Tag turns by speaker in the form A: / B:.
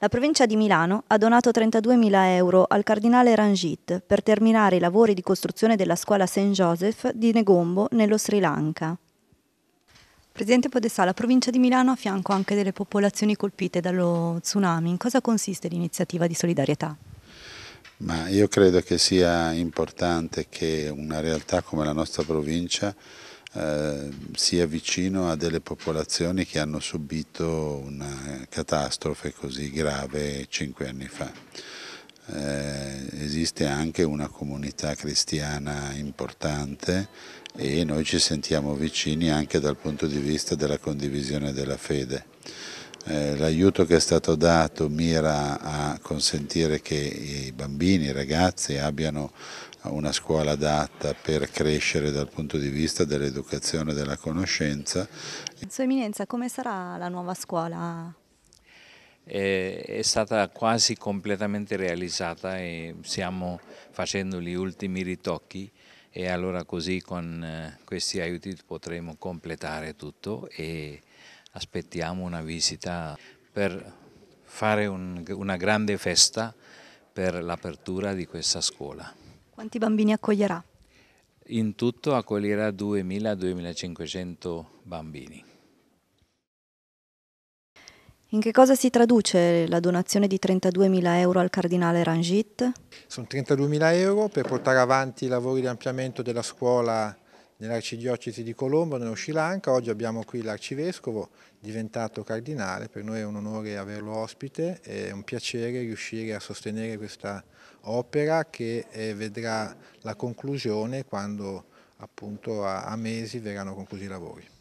A: La provincia di Milano ha donato 32.000 euro al cardinale Rangit per terminare i lavori di costruzione della scuola St. Joseph di Negombo nello Sri Lanka. Presidente Podessà, la provincia di Milano a fianco anche delle popolazioni colpite dallo tsunami. In cosa consiste l'iniziativa di solidarietà?
B: Ma io credo che sia importante che una realtà come la nostra provincia eh, sia vicino a delle popolazioni che hanno subito una catastrofe così grave cinque anni fa. Eh, esiste anche una comunità cristiana importante e noi ci sentiamo vicini anche dal punto di vista della condivisione della fede. Eh, l'aiuto che è stato dato mira a consentire che i bambini, i ragazzi abbiano una scuola adatta per crescere dal punto di vista dell'educazione e della conoscenza.
A: Eh, Sua Eminenza, come sarà la nuova scuola?
B: Eh,
C: è stata quasi completamente realizzata e stiamo facendo gli ultimi ritocchi e allora così con questi aiuti potremo completare tutto e aspettiamo una visita per fare un, una grande festa per l'apertura di questa scuola.
A: Quanti bambini accoglierà?
C: In tutto accoglierà 2.000-2.500 bambini.
A: In che cosa si traduce la donazione di 32.000 euro al cardinale Rangit?
D: Sono 32.000 euro per portare avanti i lavori di ampliamento della scuola nell'arcidiocesi di Colombo, nello Sri Lanka. Oggi abbiamo qui l'arcivescovo diventato cardinale, per noi è un onore averlo ospite, è un piacere riuscire a sostenere questa opera che eh, vedrà la conclusione quando appunto a, a mesi verranno conclusi i lavori.